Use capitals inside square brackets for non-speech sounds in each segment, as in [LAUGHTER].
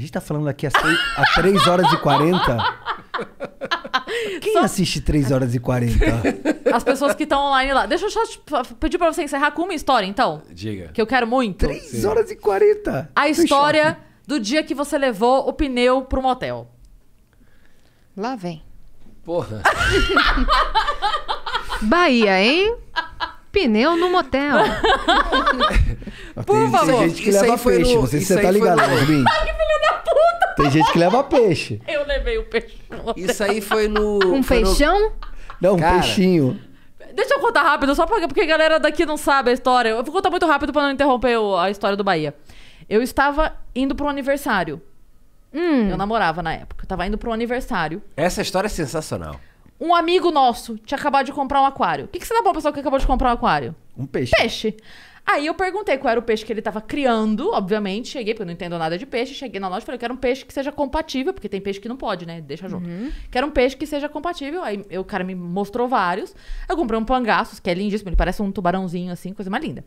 A gente tá falando aqui há 3 horas e 40. Quem Só... assiste 3 horas e 40? As pessoas que estão online lá. Deixa eu só pedir pra você encerrar com uma história, então. Diga. Que eu quero muito. 3 Sim. horas e 40. A Tô história do dia que você levou o pneu pro motel. Lá vem. Porra. Bahia, hein? Pneu no motel. [LAUGHS] Por favor. Gente que isso leva peixe, no, você, você tá ligado, no... [LAUGHS] Tem gente que leva peixe. Eu levei o peixe. Isso aí foi no. Um foi peixão? No... Não, um Cara. peixinho. Deixa eu contar rápido, só porque a galera daqui não sabe a história. Eu vou contar muito rápido pra não interromper a história do Bahia. Eu estava indo pro aniversário. Hum. Eu namorava na época. Eu tava indo pro aniversário. Essa história é sensacional. Um amigo nosso tinha acabado de comprar um aquário. O que, que você dá pra uma pessoa que acabou de comprar um aquário? Um peixe. Peixe. Aí eu perguntei qual era o peixe que ele estava criando, obviamente. Cheguei, porque eu não entendo nada de peixe. Cheguei na loja e falei, quero um peixe que seja compatível, porque tem peixe que não pode, né? Deixa junto. Uhum. Quero um peixe que seja compatível. Aí o cara me mostrou vários. Eu comprei um pangaço, que é lindíssimo. Ele parece um tubarãozinho, assim, coisa mais linda.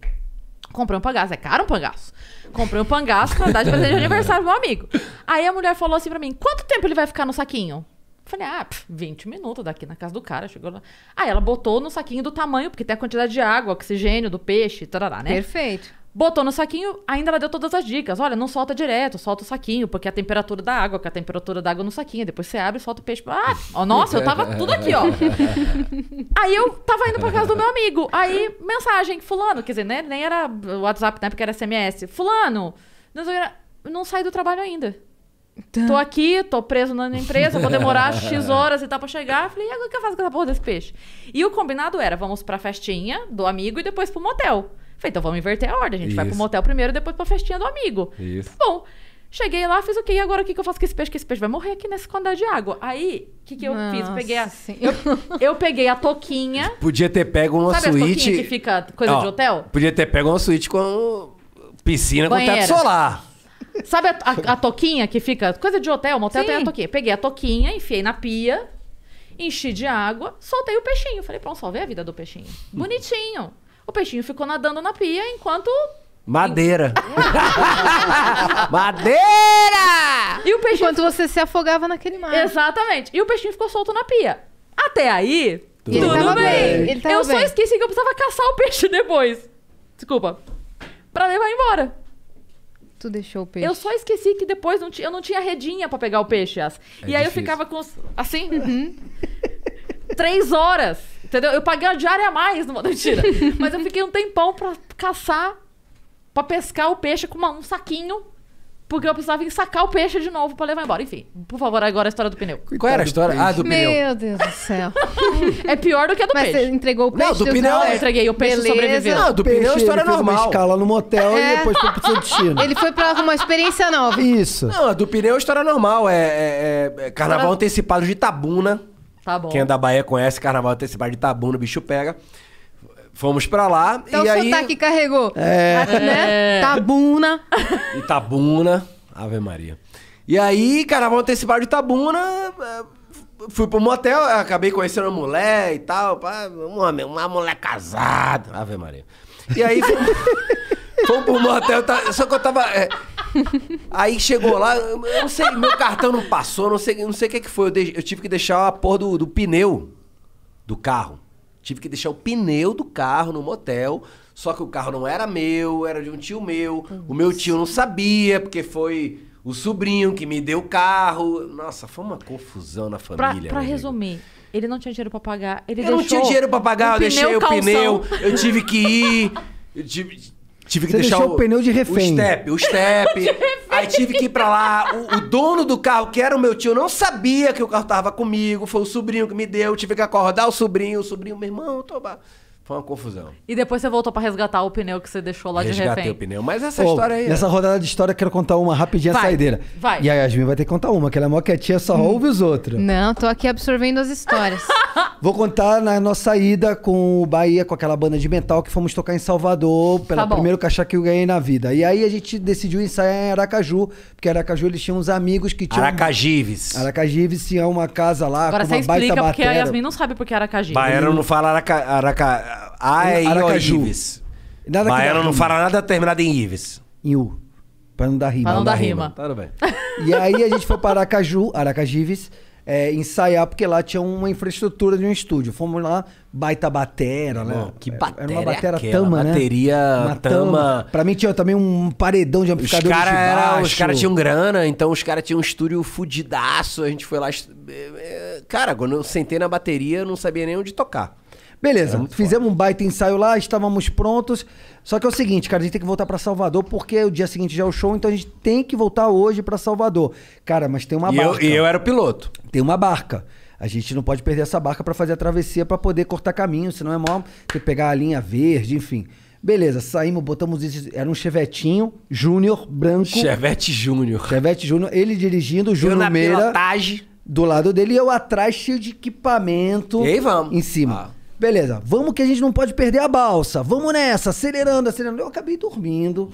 Comprei um pangaço. É caro um pangaço. Comprei um pangaço pra dar de presente de aniversário do meu amigo. Aí a mulher falou assim pra mim, quanto tempo ele vai ficar no saquinho? Falei, ah, pff, 20 minutos daqui na casa do cara. Chegou lá. Aí ela botou no saquinho do tamanho, porque tem a quantidade de água, oxigênio, do peixe, tarará, né? Perfeito. Botou no saquinho, ainda ela deu todas as dicas. Olha, não solta direto, solta o saquinho, porque a temperatura da água, que é a temperatura da água no saquinho. Depois você abre e solta o peixe. Ah, nossa, eu tava tudo aqui, ó. [LAUGHS] aí eu tava indo pra casa do meu amigo. Aí, mensagem, fulano, quer dizer, né? Nem era WhatsApp, né? Porque era SMS. Fulano, não sai do trabalho ainda. Tá. Tô aqui, tô preso na empresa, vou demorar [LAUGHS] X horas e tal pra chegar. Falei, e agora o que eu faço com essa porra desse peixe? E o combinado era: vamos pra festinha do amigo e depois pro motel. Falei, então vamos inverter a ordem. A gente Isso. vai pro motel primeiro e depois pra festinha do amigo. Isso. Tá bom. Cheguei lá, fiz o okay, quê? E agora o que, eu faço com esse peixe? Que esse peixe vai morrer aqui nesse quantidade de água. Aí, o que, que eu Nossa fiz? peguei a, eu, eu, peguei a toquinha. Podia ter pego uma sabe suíte. que fica coisa Ó, de hotel? Podia ter pego uma suíte com piscina Banheira. com teto solar. Sabe a, a, a, toquinha que fica. Coisa de hotel, motel Sim. tem a toquinha. Peguei a toquinha, enfiei na pia, enchi de água, soltei o peixinho. Falei, pronto, salvei a vida do peixinho. Hum. Bonitinho. O peixinho ficou nadando na pia enquanto Madeira. [LAUGHS] Madeira! E o peixinho Enquanto ficou... você se afogava naquele mar. Exatamente. E o peixinho ficou solto na pia. Até aí, tudo, tudo bem. bem. Eu só esqueci que eu precisava caçar o peixe [LAUGHS] depois. Desculpa. Pra levar embora tu deixou o peixe? Eu só esqueci que depois não eu não tinha redinha para pegar o peixe. As. É e aí eu ficava com. assim. Uhum. [LAUGHS] três horas. Entendeu? Eu paguei uma diária a mais numa mentira. [LAUGHS] Mas eu fiquei um tempão pra caçar, pra pescar o peixe com uma, um saquinho porque eu precisava vir sacar o peixe de novo pra levar embora. Enfim, por favor, agora é a história do pneu. Qual era a história? Ah, do pneu. Meu Deus do céu. [LAUGHS] é pior do que a do Mas peixe. Você entregou o peixe? Não, do pneu. Eu entreguei, o peixe Beleza. sobreviveu. Não, do peixe, pneu é história normal. Fez uma escala no motel é. e depois foi pro seu destino. [LAUGHS] Ele foi pra uma experiência nova. Isso. Não, a do pneu é história normal. É, é, é, é carnaval Cara... antecipado de Tabuna. Tá bom. Quem é da Bahia conhece carnaval antecipado de Tabuna, o bicho pega. Fomos pra lá então e aí... Então o sotaque carregou. É. Né? é. Né? Tabuna. Itabuna. Ave Maria. E aí, carnaval antecipado de Itabuna... É, fui pro motel, acabei conhecendo uma mulher e tal. Uma, uma mulher casada. Ave Maria. E aí... [LAUGHS] Fomos pro motel, tá, só que eu tava. É... aí chegou lá, eu não sei, meu cartão não passou, não sei, não sei o que, que foi. Eu, de... eu tive que deixar a porra do, do pneu do carro. Tive que deixar o pneu do carro no motel. Só que o carro não era meu, era de um tio meu. Nossa. O meu tio não sabia, porque foi o sobrinho que me deu o carro. Nossa, foi uma confusão na família. Pra, pra né, resumir, ele não tinha dinheiro pra pagar. Ele eu não tinha dinheiro pra pagar, eu deixei o pneu, eu tive que ir. Eu tive, tive que Você deixar o, o, pneu de refém. O step, o step. [LAUGHS] Aí tive que ir pra lá. O, o, dono do carro, que era o meu tio, não sabia que o carro tava comigo. Foi o sobrinho que me deu. Tive que acordar o sobrinho. O sobrinho, meu irmão, tô. Foi uma confusão. E depois você voltou para resgatar o pneu que você deixou lá Resgatei de refém. Resgatei o pneu. Mas essa oh, história aí... É- Nessa rodada de história, eu quero contar uma rapidinha vai, saideira. Vai. E a Yasmin vai ter que contar uma, que ela é mó quietinha, só hum. ouve os outros. Não, tô aqui absorvendo as histórias. [LAUGHS] Vou contar na nossa ida com o Bahia, com aquela banda de metal que fomos tocar em Salvador, pelo tá primeiro cachá que eu ganhei na vida. E aí a gente decidiu ensaiar em Aracaju, porque Aracaju eles tinham uns amigos que tinham... Aracajives. Aracajives tinha uma casa lá Agora com uma baita Agora você explica, porque a Yasmin não sabe porque Aracajives. Baiano não fala Araca... Araca... A é I ou Ives. Nada Mas ela não fala nada terminado em Ives. Em U. Pra não dar rima. Pra não, não dar rima. rima. Tá, tudo bem. e aí a gente foi para Aracaju, Aracajives, é, ensaiar, porque lá tinha uma infraestrutura de um estúdio. Fomos lá, baita batera, né? Oh, que batera Era uma batera aquela? tama, né? Bateria uma tama. tama. Pra mim tinha também um paredão de amplificador os cara de era, Os caras tinham grana, então os caras tinham um estúdio fudidaço. A gente foi lá... É, é, cara, quando eu sentei na bateria, eu não sabia nem onde tocar. Beleza, é fizemos um baita ensaio lá, estávamos prontos. Só que é o seguinte, cara, a gente tem que voltar para Salvador porque o dia seguinte já é o show, então a gente tem que voltar hoje para Salvador. Cara, mas tem uma e barca. e eu era o piloto. Tem uma barca. A gente não pode perder essa barca para fazer a travessia para poder cortar caminho, senão é mó. Tem que pegar a linha verde, enfim. Beleza, saímos, botamos isso. Era um chevetinho, Júnior, branco. Chevette Júnior. Chevette Júnior, ele dirigindo, Júnior Meira. Pilotagem. Do lado dele e eu atrás, cheio de equipamento. E aí vamos. Em cima. Ah. Beleza, vamos que a gente não pode perder a balsa. Vamos nessa, acelerando, acelerando. Eu acabei dormindo.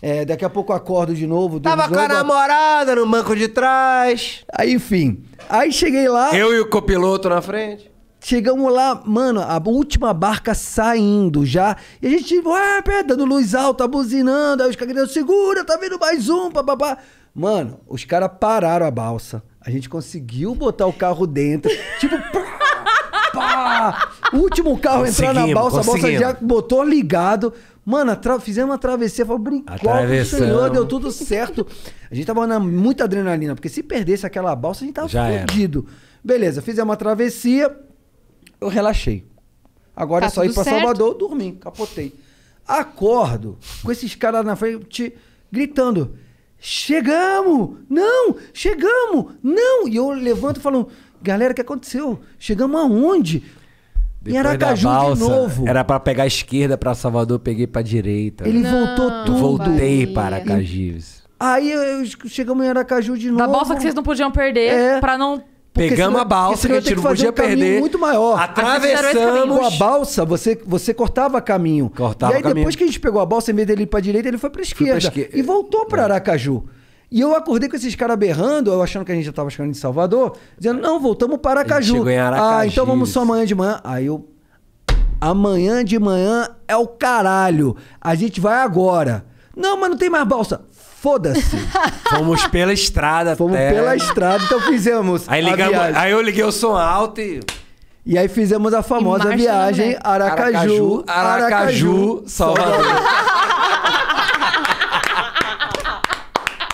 É, daqui a pouco eu acordo de novo. Tava com a namorada no banco de trás. Aí, enfim. Aí cheguei lá. Eu e o copiloto na frente. Chegamos lá, mano, a última barca saindo já. E a gente, ué, pera, dando luz alta, buzinando. Aí os caras segura, tá vindo mais um, papapá. Mano, os caras pararam a balsa. A gente conseguiu botar o carro dentro. [LAUGHS] tipo, [LAUGHS] Último carro entrar na balsa, a balsa já botou ligado. Mano, fizemos uma travessia, falou, brincou, deu tudo certo. A gente tava na muita adrenalina, porque se perdesse aquela balsa, a gente tava já perdido. Era. Beleza, fizemos uma travessia, eu relaxei. Agora é tá é só ir pra certo. Salvador, dormir, capotei. Acordo com esses caras na frente gritando: Chegamos! Não! Chegamos! Não! E eu levanto e falo. Galera, o que aconteceu? Chegamos aonde? Depois em Aracaju balsa, de novo. Era para pegar a esquerda para Salvador, peguei para direita. Ele não, voltou tudo. Voltei Bahia. para Aracaju. Aí eu, chegamos em Aracaju de novo. Da balsa que vocês não podiam perder é. para não porque Pegamos senão, a balsa que a gente não podia um perder. muito maior. Atravessamos. a balsa, você, você cortava caminho. Cortava e aí, caminho. depois que a gente pegou a balsa, em vez dele ir pra direita, ele foi para esquerda. Pra esquerda. E voltou pra é. Aracaju. E eu acordei com esses caras berrando, eu achando que a gente já tava chegando em Salvador, dizendo, não, voltamos para Aracaju. Ah, então vamos só amanhã de manhã. Aí eu. Amanhã de manhã é o caralho. A gente vai agora. Não, mas não tem mais balsa. Foda-se. [LAUGHS] Fomos pela estrada, Fomos até. pela estrada, então fizemos. Aí, ligamos, aí eu liguei o som alto e. E aí fizemos a famosa viagem né? Aracaju, Aracaju, Aracaju, Aracaju, Salvador. [LAUGHS]